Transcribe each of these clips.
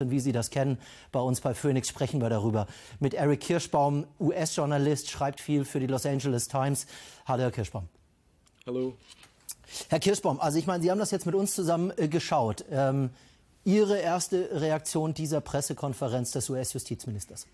Und wie Sie das kennen, bei uns bei Phoenix sprechen wir darüber. Mit Eric Kirschbaum, US-Journalist, schreibt viel für die Los Angeles Times. Hallo, Herr Kirschbaum. Hallo. Herr Kirschbaum, also ich meine, Sie haben das jetzt mit uns zusammen äh, geschaut. Ähm, Ihre erste Reaktion dieser Pressekonferenz des US-Justizministers?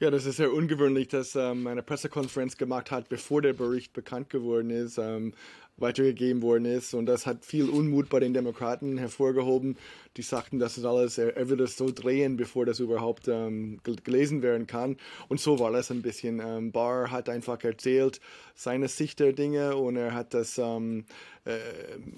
Ja, das ist sehr ungewöhnlich, dass ähm, eine Pressekonferenz gemacht hat, bevor der Bericht bekannt geworden ist. Ähm, weitergegeben worden ist. Und das hat viel Unmut bei den Demokraten hervorgehoben. Die sagten, das ist alles, er, er will das so drehen, bevor das überhaupt ähm, gelesen werden kann. Und so war das ein bisschen. Ähm, Barr hat einfach erzählt seine Sicht der Dinge und er hat das, ähm, äh,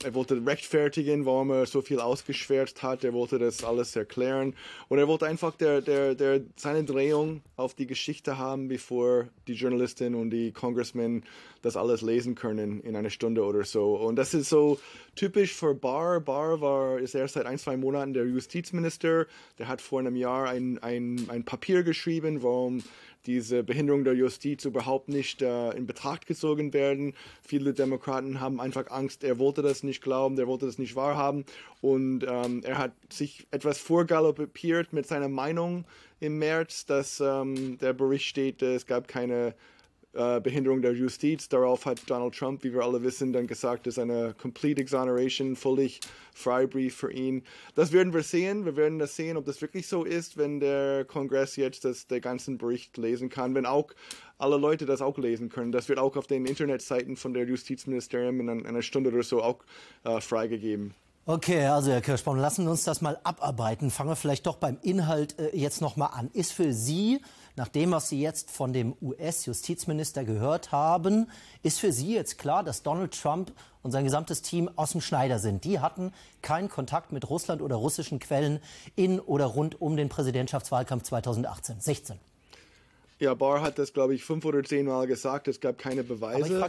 er wollte rechtfertigen, warum er so viel ausgeschwärzt hat. Er wollte das alles erklären und er wollte einfach der, der, der, seine Drehung auf die Geschichte haben, bevor die Journalistin und die Congressmen das alles lesen können in einer Stunde oder so. Und das ist so typisch für Barr. Barr war, ist erst seit ein, zwei Monaten der Justizminister. Der hat vor einem Jahr ein, ein, ein Papier geschrieben, warum diese Behinderung der Justiz überhaupt nicht äh, in Betracht gezogen werden. Viele Demokraten haben einfach Angst, er wollte das nicht glauben, er wollte das nicht wahrhaben. Und ähm, er hat sich etwas vorgaloppiert mit seiner Meinung im März, dass ähm, der Bericht steht, äh, es gab keine äh, Behinderung der Justiz. Darauf hat Donald Trump, wie wir alle wissen, dann gesagt, ist eine Complete Exoneration, völlig Freibrief für ihn. Das werden wir sehen. Wir werden das sehen, ob das wirklich so ist, wenn der Kongress jetzt das, den ganzen Bericht lesen kann, wenn auch alle Leute das auch lesen können. Das wird auch auf den Internetseiten von der Justizministerium in einer Stunde oder so auch äh, freigegeben. Okay, also Herr Kirschbaum, lassen wir uns das mal abarbeiten. Fangen wir vielleicht doch beim Inhalt äh, jetzt nochmal an. Ist für Sie nach dem, was Sie jetzt von dem US-Justizminister gehört haben, ist für Sie jetzt klar, dass Donald Trump und sein gesamtes Team aus dem Schneider sind. Die hatten keinen Kontakt mit Russland oder russischen Quellen in oder rund um den Präsidentschaftswahlkampf 2018, 16. Ja, Barr hat das, glaube ich, fünf oder zehn Mal gesagt. Es gab keine Beweise.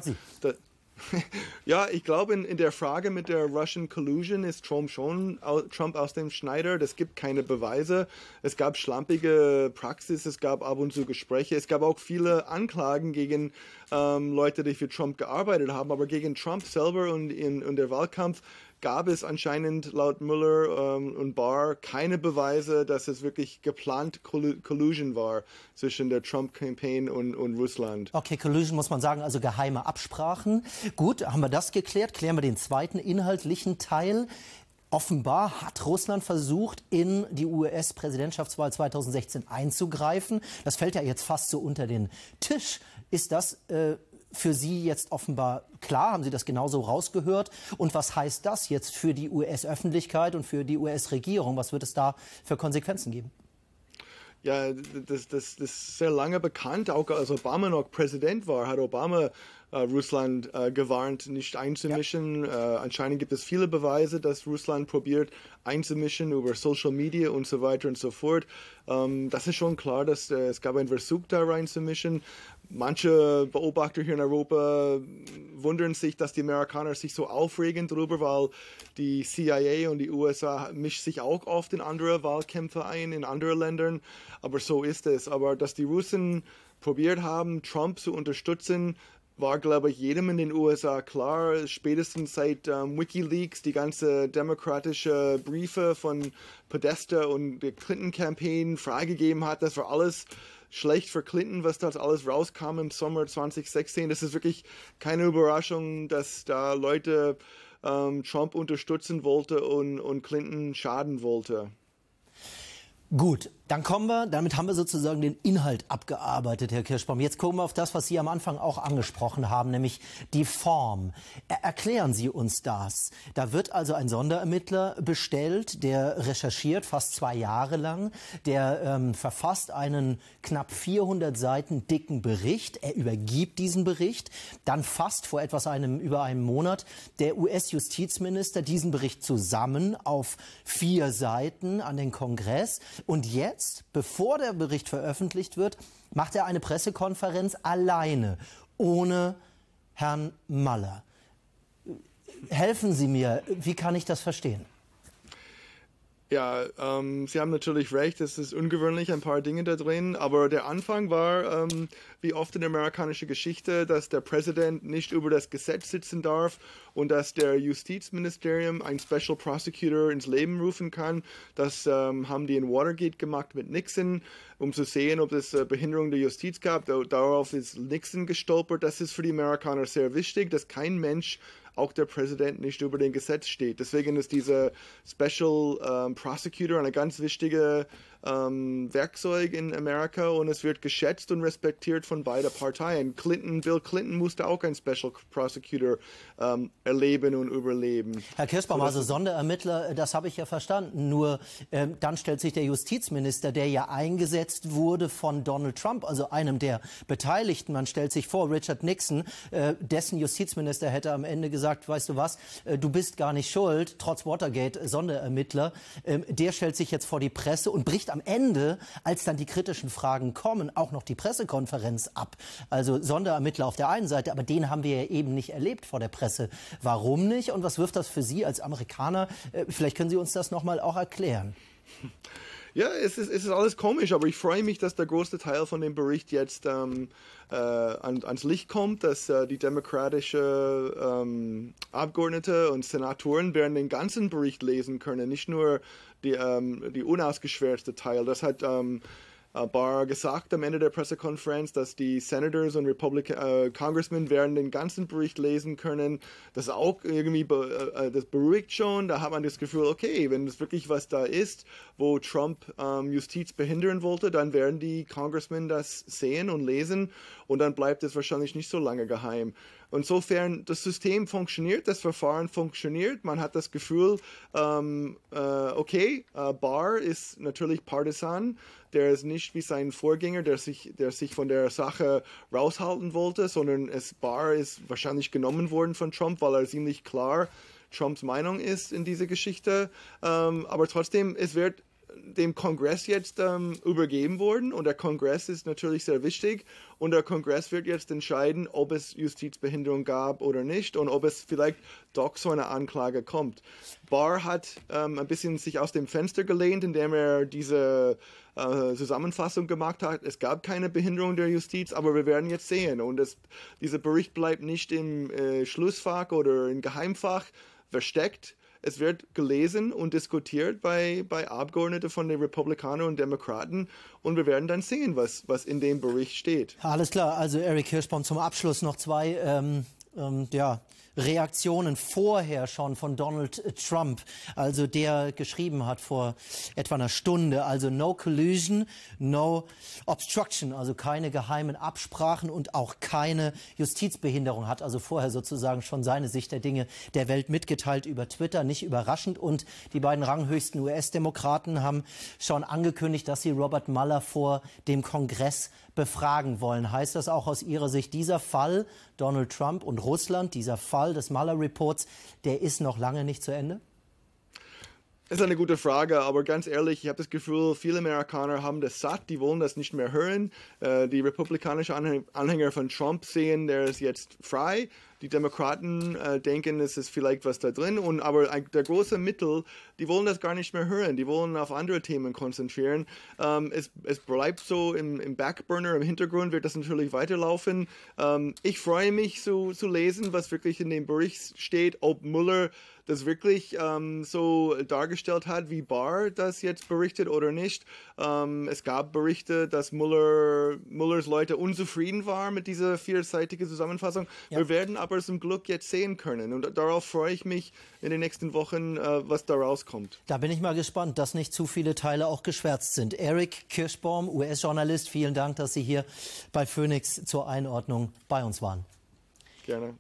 ja, ich glaube, in, in, der Frage mit der Russian Collusion ist Trump schon Trump aus dem Schneider. Es gibt keine Beweise. Es gab schlampige Praxis, es gab ab und zu Gespräche. Es gab auch viele Anklagen gegen ähm, Leute, die für Trump gearbeitet haben. Aber gegen Trump selber und in, in der Wahlkampf gab es anscheinend laut Müller ähm, und Barr keine Beweise, dass es wirklich geplant Collu Collusion war zwischen der Trump-Campaign und, und Russland. Okay, Collusion muss man sagen, also geheime Absprachen. Gut, haben wir das geklärt. Klären wir den zweiten inhaltlichen Teil. Offenbar hat Russland versucht, in die US-Präsidentschaftswahl 2016 einzugreifen. Das fällt ja jetzt fast so unter den Tisch. Ist das äh, für Sie jetzt offenbar klar? Haben Sie das genauso rausgehört? Und was heißt das jetzt für die US-Öffentlichkeit und für die US-Regierung? Was wird es da für Konsequenzen geben? Ja, das, das, das ist sehr lange bekannt. Auch als Obama noch Präsident war, hat Obama äh, Russland äh, gewarnt, nicht einzumischen. Ja. Äh, anscheinend gibt es viele Beweise, dass Russland probiert einzumischen über Social Media und so weiter und so fort. Ähm, das ist schon klar, dass äh, es gab einen Versuch da reinzumischen. Manche Beobachter hier in Europa wundern sich, dass die Amerikaner sich so aufregen darüber, weil die CIA und die USA mischen sich auch oft in andere Wahlkämpfe ein, in andere Ländern. Aber so ist es. Aber dass die Russen probiert haben, Trump zu unterstützen, war, glaube ich, jedem in den USA klar, spätestens seit ähm, Wikileaks, die ganze demokratische Briefe von Podesta und der Clinton-Campaign freigegeben hat, das war alles schlecht für Clinton, was da alles rauskam im Sommer 2016. Das ist wirklich keine Überraschung, dass da Leute ähm, Trump unterstützen wollte und, und Clinton schaden wollte. Gut, dann kommen wir, damit haben wir sozusagen den Inhalt abgearbeitet, Herr Kirschbaum. Jetzt gucken wir auf das, was Sie am Anfang auch angesprochen haben, nämlich die Form. Er erklären Sie uns das. Da wird also ein Sonderermittler bestellt, der recherchiert fast zwei Jahre lang, der ähm, verfasst einen knapp 400 Seiten dicken Bericht. Er übergibt diesen Bericht. Dann fasst vor etwas einem, über einem Monat der US-Justizminister diesen Bericht zusammen auf vier Seiten an den Kongress. Und jetzt jetzt, bevor der Bericht veröffentlicht wird, macht er eine Pressekonferenz alleine, ohne Herrn Maller. Helfen Sie mir, wie kann ich das verstehen? Ja, ähm, Sie haben natürlich recht, es ist ungewöhnlich, ein paar Dinge da drin, aber der Anfang war, ähm, wie oft in amerikanischer Geschichte, dass der Präsident nicht über das Gesetz sitzen darf und dass der Justizministerium einen Special Prosecutor ins Leben rufen kann. Das ähm, haben die in Watergate gemacht mit Nixon um zu sehen, ob es äh, Behinderung der Justiz gab. Darauf ist Nixon gestolpert. Das ist für die Amerikaner sehr wichtig, dass kein Mensch auch der Präsident nicht über den Gesetz steht. Deswegen ist dieser Special ähm, Prosecutor eine ganz wichtige ähm, Werkzeug in Amerika und es wird geschätzt und respektiert von beiden Parteien. Clinton, Bill Clinton musste auch ein Special Prosecutor ähm, erleben und überleben. Herr Kirschbaum, also Sonderermittler, äh, das habe ich ja verstanden. Nur ähm, dann stellt sich der Justizminister, der ja eingesetzt wurde von Donald Trump, also einem der Beteiligten. Man stellt sich vor, Richard Nixon, äh, dessen Justizminister hätte am Ende gesagt, weißt du was, äh, du bist gar nicht schuld, trotz Watergate Sonderermittler. Ähm, der stellt sich jetzt vor die Presse und bricht am am Ende, als dann die kritischen Fragen kommen, auch noch die Pressekonferenz ab. Also Sonderermittler auf der einen Seite, aber den haben wir ja eben nicht erlebt vor der Presse. Warum nicht und was wirft das für Sie als Amerikaner? Äh, vielleicht können Sie uns das nochmal auch erklären. Ja, es ist, es ist alles komisch, aber ich freue mich, dass der größte Teil von dem Bericht jetzt ähm, äh, ans Licht kommt, dass äh, die demokratischen ähm, Abgeordnete und Senatoren während den ganzen Bericht lesen können, nicht nur die, ähm, die unausgeschwärzte Teil, das hat ähm, äh, Barr gesagt am Ende der Pressekonferenz, dass die Senators und Republican äh, Congressmen werden den ganzen Bericht lesen können. Das auch irgendwie be äh, äh, das beruhigt schon. Da hat man das Gefühl, okay, wenn es wirklich was da ist, wo Trump ähm, Justiz behindern wollte, dann werden die Congressmen das sehen und lesen und dann bleibt es wahrscheinlich nicht so lange geheim. Insofern, das System funktioniert, das Verfahren funktioniert. Man hat das Gefühl, ähm, äh, okay, äh, Barr ist natürlich Partisan der ist nicht wie sein Vorgänger, der sich, der sich von der Sache raushalten wollte, sondern es Barr ist wahrscheinlich genommen worden von Trump, weil er ziemlich klar Trumps Meinung ist in dieser Geschichte. Ähm, aber trotzdem, es wird dem Kongress jetzt ähm, übergeben worden und der Kongress ist natürlich sehr wichtig und der Kongress wird jetzt entscheiden, ob es Justizbehinderung gab oder nicht und ob es vielleicht doch so eine Anklage kommt. Barr hat ähm, ein bisschen sich aus dem Fenster gelehnt, indem er diese äh, Zusammenfassung gemacht hat. Es gab keine Behinderung der Justiz, aber wir werden jetzt sehen. Und es, dieser Bericht bleibt nicht im äh, Schlussfach oder im Geheimfach versteckt es wird gelesen und diskutiert bei, bei Abgeordneten von den Republikanern und Demokraten und wir werden dann sehen, was, was in dem Bericht steht. Alles klar, also Eric Hirschbaum zum Abschluss noch zwei ähm, ähm, ja, Reaktionen vorher schon von Donald Trump, also der geschrieben hat vor etwa einer Stunde, also no collusion, no obstruction, also keine geheimen Absprachen und auch keine Justizbehinderung, hat also vorher sozusagen schon seine Sicht der Dinge der Welt mitgeteilt über Twitter, nicht überraschend. Und die beiden ranghöchsten US-Demokraten haben schon angekündigt, dass sie Robert Mueller vor dem Kongress befragen wollen. Heißt das auch aus Ihrer Sicht, dieser Fall Donald Trump und Russland, dieser Fall Fall des Mueller Reports, der ist noch lange nicht zu Ende? Das ist eine gute Frage, aber ganz ehrlich, ich habe das Gefühl, viele Amerikaner haben das satt, die wollen das nicht mehr hören. Äh, die republikanischen Anhänger von Trump sehen, der ist jetzt frei die Demokraten äh, denken, es ist vielleicht was da drin, und, aber der große Mittel, die wollen das gar nicht mehr hören, die wollen auf andere Themen konzentrieren. Ähm, es, es, bleibt so im, im, Backburner, im Hintergrund wird das natürlich weiterlaufen. Ähm, ich freue mich zu, zu lesen, was wirklich in dem Bericht steht, ob Müller das wirklich ähm, so dargestellt hat, wie Barr das jetzt berichtet oder nicht. Ähm, es gab Berichte, dass Mueller, Muellers Leute unzufrieden waren mit dieser vierseitigen Zusammenfassung. Ja. Wir werden aber aber zum Glück jetzt sehen können. Und darauf freue ich mich in den nächsten Wochen, äh, was da rauskommt. Da bin ich mal gespannt, dass nicht zu viele Teile auch geschwärzt sind. Eric Kirschbaum, US-Journalist, vielen Dank, dass Sie hier bei Phoenix zur Einordnung bei uns waren. Gerne.